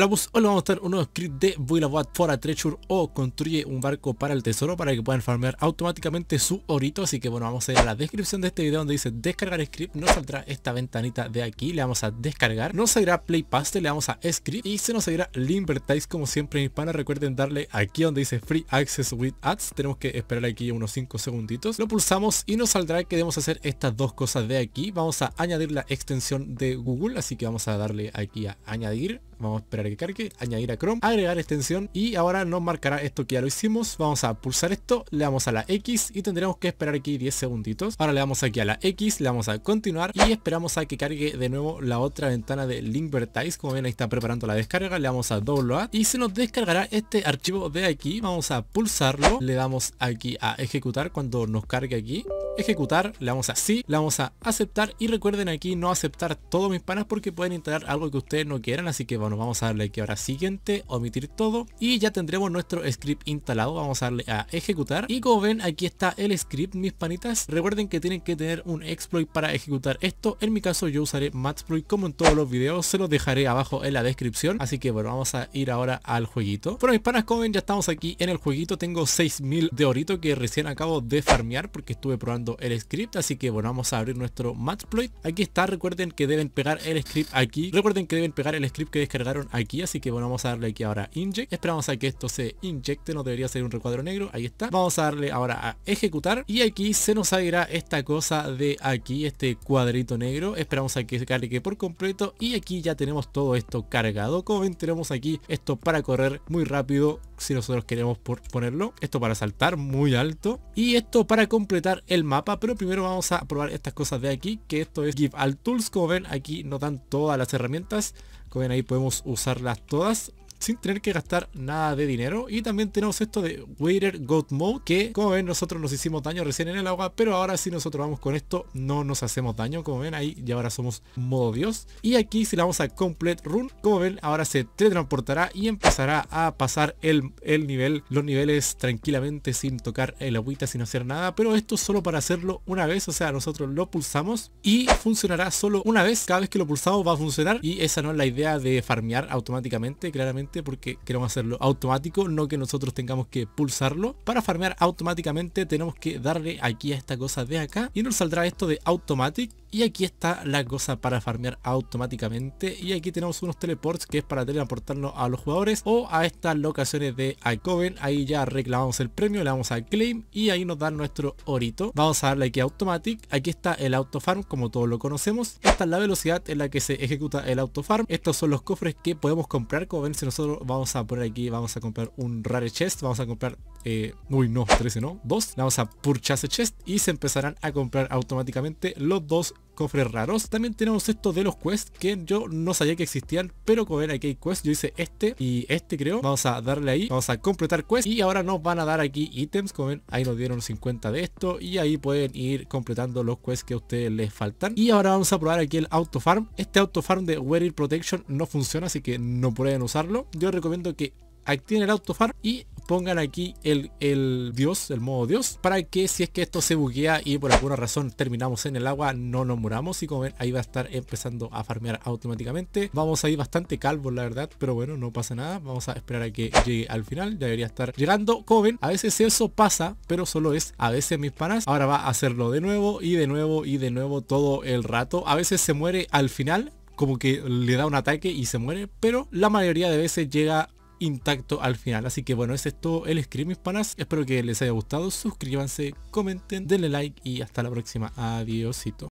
Hoy bus. vamos a mostrar un nuevo script de Builabot for a Treasure o construye un barco para el tesoro para que puedan farmear automáticamente su orito. Así que bueno, vamos a ir a la descripción de este video donde dice descargar script. Nos saldrá esta ventanita de aquí, le vamos a descargar. Nos saldrá play paste, le vamos a script y se nos saldrá limbertize como siempre en hispana. Recuerden darle aquí donde dice free access with ads. Tenemos que esperar aquí unos 5 segunditos. Lo pulsamos y nos saldrá que debemos hacer estas dos cosas de aquí. Vamos a añadir la extensión de Google, así que vamos a darle aquí a añadir Vamos a esperar que cargue, añadir a Chrome, agregar extensión y ahora nos marcará esto que ya lo hicimos. Vamos a pulsar esto, le damos a la X y tendremos que esperar aquí 10 segunditos. Ahora le damos aquí a la X, le damos a continuar y esperamos a que cargue de nuevo la otra ventana de Linkvertise. Como ven ahí está preparando la descarga, le damos a download y se nos descargará este archivo de aquí. Vamos a pulsarlo, le damos aquí a ejecutar cuando nos cargue aquí ejecutar, le vamos a sí, le vamos a aceptar y recuerden aquí no aceptar todo mis panas porque pueden instalar algo que ustedes no quieran, así que bueno, vamos a darle aquí ahora siguiente, omitir todo y ya tendremos nuestro script instalado, vamos a darle a ejecutar y como ven aquí está el script mis panitas, recuerden que tienen que tener un exploit para ejecutar esto, en mi caso yo usaré matsploit como en todos los videos, se los dejaré abajo en la descripción, así que bueno, vamos a ir ahora al jueguito. Bueno mis panas, como ven ya estamos aquí en el jueguito, tengo 6000 de orito que recién acabo de farmear porque estuve probando el script así que bueno vamos a abrir nuestro matchploit aquí está recuerden que deben pegar el script aquí recuerden que deben pegar el script que descargaron aquí así que bueno vamos a darle aquí ahora inject esperamos a que esto se inyecte no debería ser un recuadro negro ahí está vamos a darle ahora a ejecutar y aquí se nos abrirá esta cosa de aquí este cuadrito negro esperamos a que se cargue por completo y aquí ya tenemos todo esto cargado como ven tenemos aquí esto para correr muy rápido si nosotros queremos por ponerlo esto para saltar muy alto y esto para completar el mapa pero primero vamos a probar estas cosas de aquí, que esto es Give Al Tools, como ven aquí dan todas las herramientas, como ven ahí podemos usarlas todas, sin tener que gastar nada de dinero. Y también tenemos esto de Waiter Goat Mode, que como ven nosotros nos hicimos daño recién en el agua, pero ahora si nosotros vamos con esto no nos hacemos daño, como ven ahí y ahora somos modo dios. Y aquí si le vamos a Complete Run, como ven ahora se teletransportará y empezará a pasar el, el nivel, los niveles tranquilamente sin tocar el agüita, sin hacer nada, pero esto solo para hacerlo una vez, o sea nosotros lo pulsamos y funcionará solo una vez, cada vez que lo pulsamos va a funcionar y esa no es la idea de farmear automáticamente, claramente porque queremos hacerlo automático, no que nosotros tengamos que pulsarlo. Para farmear automáticamente tenemos que darle aquí a esta cosa de acá y nos saldrá esto de automatic y aquí está la cosa para farmear automáticamente. Y aquí tenemos unos teleports que es para teleportarnos a los jugadores o a estas locaciones de Icoven. Ahí ya reclamamos el premio, le damos a claim y ahí nos dan nuestro orito. Vamos a darle aquí a automatic. Aquí está el auto farm como todos lo conocemos. Esta es la velocidad en la que se ejecuta el auto farm. Estos son los cofres que podemos comprar. Como ven, si nosotros vamos a poner aquí, vamos a comprar un rare chest. Vamos a comprar... Eh, uy, no, 13 no, 2. vamos a purchase chest y se empezarán a comprar automáticamente los dos cofres raros. También tenemos esto de los quests que yo no sabía que existían, pero como ven aquí hay Quest yo hice este y este creo. Vamos a darle ahí, vamos a completar quest y ahora nos van a dar aquí ítems, como ven, ahí nos dieron 50 de esto y ahí pueden ir completando los quests que a ustedes les faltan. Y ahora vamos a probar aquí el auto farm. Este auto farm de Wearing Protection no funciona, así que no pueden usarlo. Yo recomiendo que activen el auto farm y pongan aquí el, el dios, el modo dios, para que si es que esto se buguea y por alguna razón terminamos en el agua, no nos muramos. Y como ven, ahí va a estar empezando a farmear automáticamente. Vamos a ir bastante calvo, la verdad, pero bueno, no pasa nada. Vamos a esperar a que llegue al final. Ya debería estar llegando. Como a veces eso pasa, pero solo es a veces mis panas. Ahora va a hacerlo de nuevo y de nuevo y de nuevo todo el rato. A veces se muere al final, como que le da un ataque y se muere, pero la mayoría de veces llega intacto al final. Así que bueno, ese es todo el Scream, mis panas. Espero que les haya gustado. Suscríbanse, comenten, denle like y hasta la próxima. Adiósito.